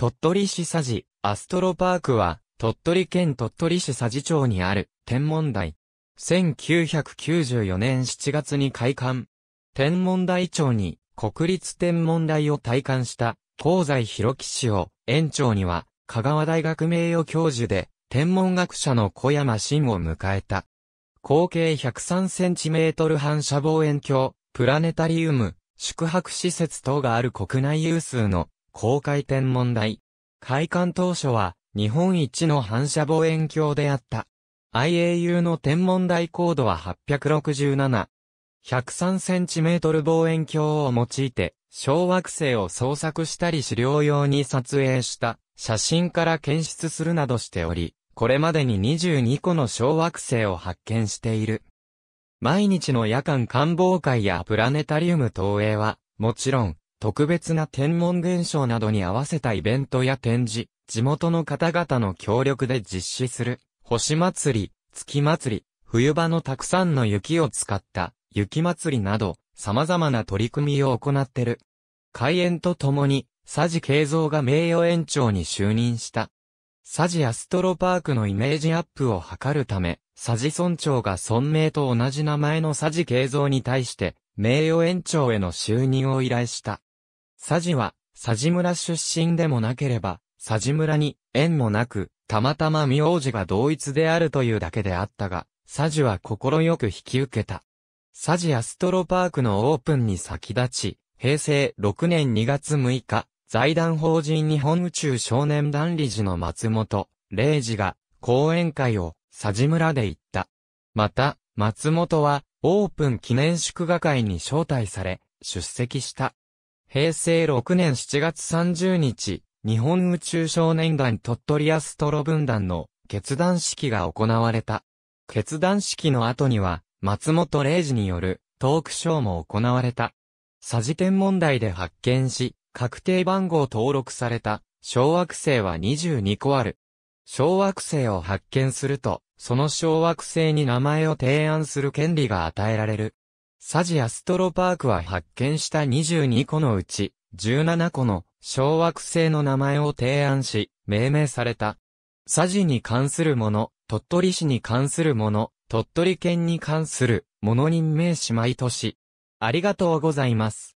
鳥取市佐治、アストロパークは、鳥取県鳥取市佐治町にある、天文台。1994年7月に開館。天文台町に、国立天文台を体感した、香西博樹氏を、園長には、香川大学名誉教授で、天文学者の小山真を迎えた。口径1 0 3トル反射望遠鏡、プラネタリウム、宿泊施設等がある国内有数の公開天文台。開館当初は、日本一の反射望遠鏡であった。IAU の天文台高度は867。103cm 望遠鏡を用いて、小惑星を捜索したり資料用に撮影した写真から検出するなどしており、これまでに22個の小惑星を発見している。毎日の夜間観望会やプラネタリウム投影は、もちろん、特別な天文現象などに合わせたイベントや展示、地元の方々の協力で実施する、星祭り、月祭り、冬場のたくさんの雪を使った雪祭りなど様々な取り組みを行ってる。開園とともに佐治慶三が名誉園長に就任した。佐治アストロパークのイメージアップを図るため、佐治村長が村名と同じ名前の佐治慶三に対して名誉園長への就任を依頼した。佐治は、佐治村出身でもなければ、佐治村に縁もなく、たまたま名字が同一であるというだけであったが、佐治は心よく引き受けた。佐治アストロパークのオープンに先立ち、平成6年2月6日、財団法人日本宇宙少年団理事の松本、礼二が、講演会を、佐治村で行った。また、松本は、オープン記念祝賀会に招待され、出席した。平成6年7月30日、日本宇宙少年団鳥取アストロ分団の決断式が行われた。決断式の後には、松本零士によるトークショーも行われた。佐治天問題で発見し、確定番号登録された小惑星は22個ある。小惑星を発見すると、その小惑星に名前を提案する権利が与えられる。サジアストロパークは発見した22個のうち、17個の小惑星の名前を提案し、命名された。サジに関するもの、鳥取市に関するもの、鳥取県に関するもの任命し毎年。ありがとうございます。